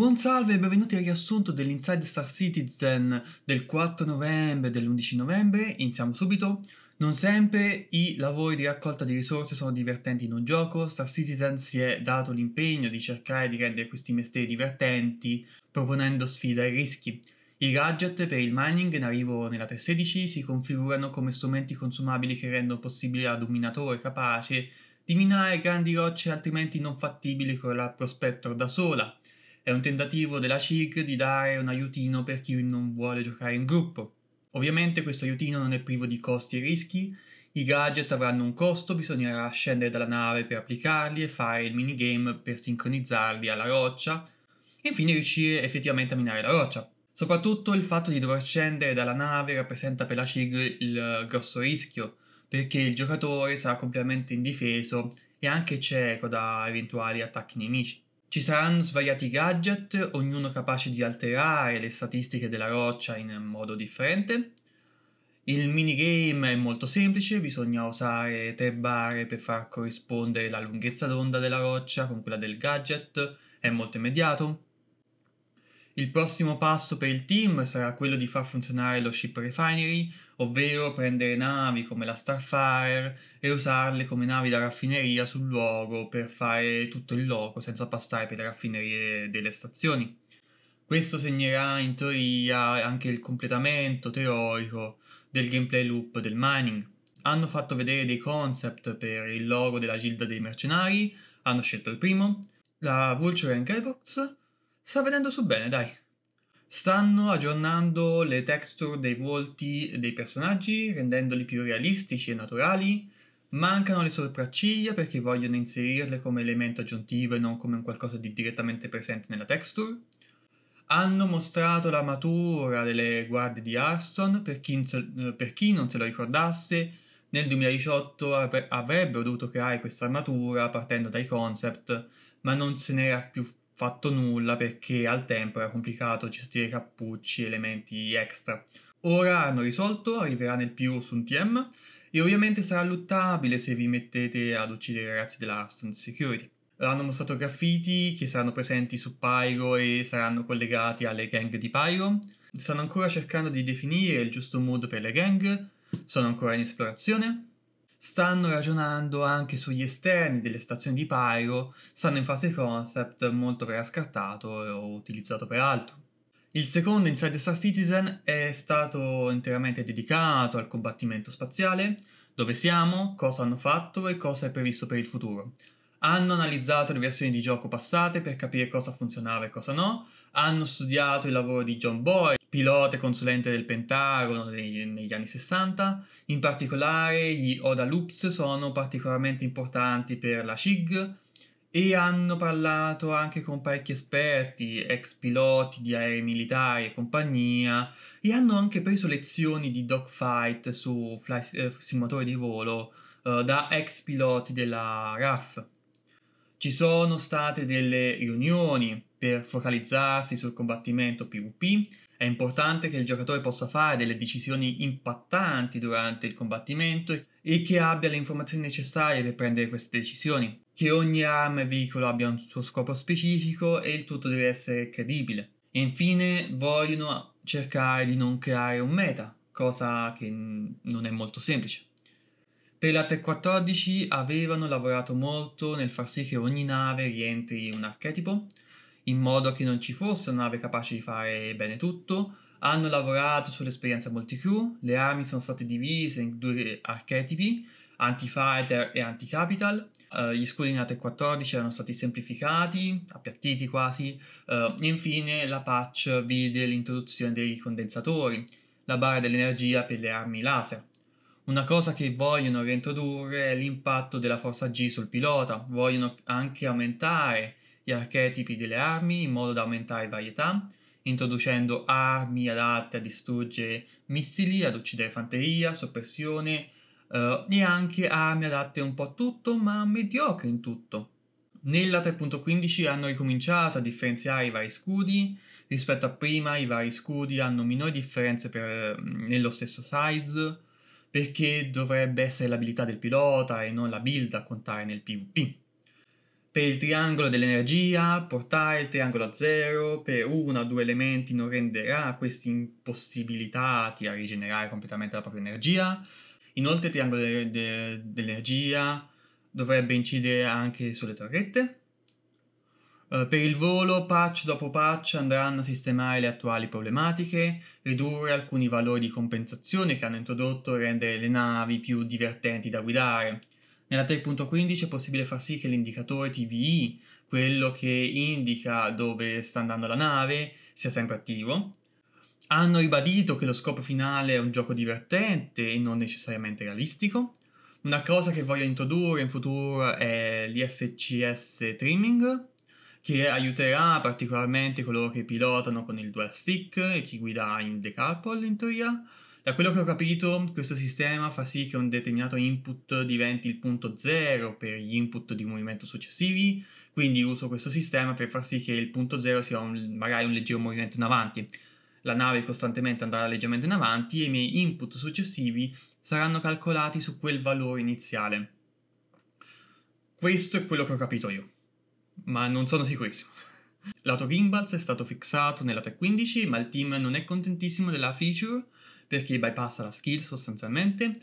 Buon salve e benvenuti al riassunto dell'Inside Star Citizen del 4 novembre e dell'11 novembre. Iniziamo subito. Non sempre i lavori di raccolta di risorse sono divertenti in un gioco, Star Citizen si è dato l'impegno di cercare di rendere questi mestieri divertenti proponendo sfide e rischi. I gadget per il mining in arrivo nella 3.16 si configurano come strumenti consumabili che rendono possibile ad un minatore capace di minare grandi rocce altrimenti non fattibili con la prospector da sola è un tentativo della CIG di dare un aiutino per chi non vuole giocare in gruppo. Ovviamente questo aiutino non è privo di costi e rischi, i gadget avranno un costo, bisognerà scendere dalla nave per applicarli e fare il minigame per sincronizzarli alla roccia e infine riuscire effettivamente a minare la roccia. Soprattutto il fatto di dover scendere dalla nave rappresenta per la CIG il grosso rischio, perché il giocatore sarà completamente indifeso e anche cieco da eventuali attacchi nemici. Ci saranno svariati gadget, ognuno capace di alterare le statistiche della roccia in modo differente. Il minigame è molto semplice, bisogna usare tre barre per far corrispondere la lunghezza d'onda della roccia con quella del gadget, è molto immediato. Il prossimo passo per il team sarà quello di far funzionare lo ship refinery, ovvero prendere navi come la Starfire e usarle come navi da raffineria sul luogo per fare tutto il loco senza passare per le raffinerie delle stazioni. Questo segnerà in teoria anche il completamento teorico del gameplay loop del mining. Hanno fatto vedere dei concept per il logo della Gilda dei Mercenari, hanno scelto il primo, la Vulture and Greybox sta vedendo su bene, dai. Stanno aggiornando le texture dei volti dei personaggi, rendendoli più realistici e naturali. Mancano le sopracciglia perché vogliono inserirle come elemento aggiuntivo e non come un qualcosa di direttamente presente nella texture. Hanno mostrato l'armatura delle guardie di Arston, per chi, eh, per chi non se lo ricordasse, nel 2018 avrebbero dovuto creare questa armatura partendo dai concept, ma non se n'era più fatto nulla perché al tempo era complicato gestire cappucci e elementi extra. Ora hanno risolto, arriverà nel più su un TM e ovviamente sarà luttabile se vi mettete ad uccidere i ragazzi della Aston Security. Hanno mostrato graffiti che saranno presenti su Pyro e saranno collegati alle gang di Pyro. Stanno ancora cercando di definire il giusto mood per le gang, sono ancora in esplorazione stanno ragionando anche sugli esterni delle stazioni di Pyro, stanno in fase concept, molto verrà scartato o utilizzato per altro. Il secondo, Inside the Star Citizen, è stato interamente dedicato al combattimento spaziale, dove siamo, cosa hanno fatto e cosa è previsto per il futuro hanno analizzato le versioni di gioco passate per capire cosa funzionava e cosa no, hanno studiato il lavoro di John Boyd, pilota e consulente del Pentagono nei, negli anni 60, in particolare gli Oda Loops sono particolarmente importanti per la SIG e hanno parlato anche con parecchi esperti, ex piloti di aerei militari e compagnia, e hanno anche preso lezioni di dogfight su fly, eh, simulatore di volo eh, da ex piloti della RAF. Ci sono state delle riunioni per focalizzarsi sul combattimento PvP, è importante che il giocatore possa fare delle decisioni impattanti durante il combattimento e che abbia le informazioni necessarie per prendere queste decisioni, che ogni arma e veicolo abbia un suo scopo specifico e il tutto deve essere credibile. E infine vogliono cercare di non creare un meta, cosa che non è molto semplice. Per la 314 avevano lavorato molto nel far sì che ogni nave rientri un archetipo, in modo che non ci fosse una nave capace di fare bene tutto. Hanno lavorato sull'esperienza multi-crew, le armi sono state divise in due archetipi, anti-fighter e anti-capital. Uh, gli scudi nella AT14 erano stati semplificati, appiattiti quasi, uh, eh, e infine la patch vide l'introduzione dei condensatori, la barra dell'energia per le armi laser. Una cosa che vogliono reintrodurre è l'impatto della forza G sul pilota, vogliono anche aumentare gli archetipi delle armi in modo da aumentare varietà, introducendo armi adatte a distruggere missili, ad uccidere fanteria, soppressione eh, e anche armi adatte un po' a tutto, ma mediocre in tutto. Nella 3.15 hanno ricominciato a differenziare i vari scudi, rispetto a prima i vari scudi hanno minori differenze per, mm, nello stesso size, perché dovrebbe essere l'abilità del pilota e non la build a contare nel PvP. Per il triangolo dell'energia, portare il triangolo a zero per uno o due elementi non renderà questi impossibilitati a rigenerare completamente la propria energia. Inoltre il triangolo de- de- dell'energia dovrebbe incidere anche sulle torrette eh, per il volo, patch dopo patch andranno a sistemare le attuali problematiche, ridurre alcuni valori di compensazione che hanno introdotto e rendere le navi più divertenti da guidare. Nella 3.15 è possibile far sì che l'indicatore TVI, quello che indica dove sta andando la nave, sia sempre attivo. Hanno ribadito che lo scopo finale è un gioco divertente e non necessariamente realistico. Una cosa che voglio introdurre in futuro è l'IFCS Trimming, che aiuterà particolarmente coloro che pilotano con il dual stick e chi guida in decouple in teoria. Da quello che ho capito, questo sistema fa sì che un determinato input diventi il punto zero per gli input di movimento successivi, quindi uso questo sistema per far sì che il punto zero sia un, magari un leggero movimento in avanti. La nave costantemente andrà leggermente in avanti e i miei input successivi saranno calcolati su quel valore iniziale. Questo è quello che ho capito io ma non sono sicurissimo. L'auto gimbals è stato fissato nella 3.15, ma il team non è contentissimo della feature perché bypassa la skill sostanzialmente.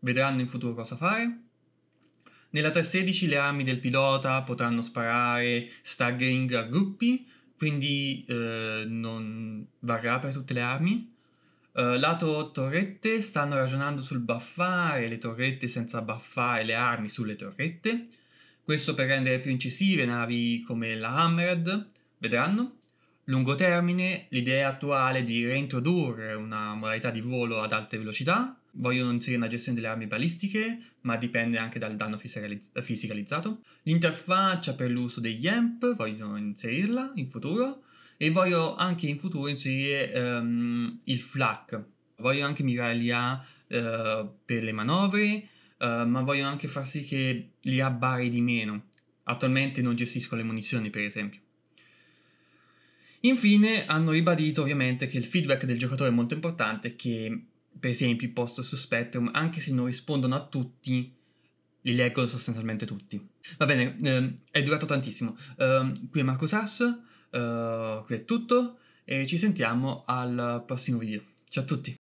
Vedranno in futuro cosa fare. Nella 3.16 le armi del pilota potranno sparare staggering a gruppi, quindi eh, non varrà per tutte le armi. Eh, lato torrette stanno ragionando sul buffare le torrette senza buffare le armi sulle torrette. Questo per rendere più incisive navi come la Hammered, vedranno. Lungo termine, l'idea attuale di reintrodurre una modalità di volo ad alte velocità. Vogliono inserire una gestione delle armi balistiche, ma dipende anche dal danno fisicalizzato. L'interfaccia per l'uso degli AMP, vogliono inserirla in futuro. E voglio anche in futuro inserire um, il FLAC. Voglio anche mirare l'IA uh, eh, per le manovre, eh, ma vogliono anche far sì che li abbari di meno. Attualmente non gestisco le munizioni, per esempio. Infine hanno ribadito ovviamente che il feedback del giocatore è molto importante, che per esempio i post su Spectrum, anche se non rispondono a tutti, li leggono sostanzialmente tutti. Va bene, ehm, è durato tantissimo. Ehm, qui è Marco Sass, eh, qui è tutto e ci sentiamo al prossimo video. Ciao a tutti!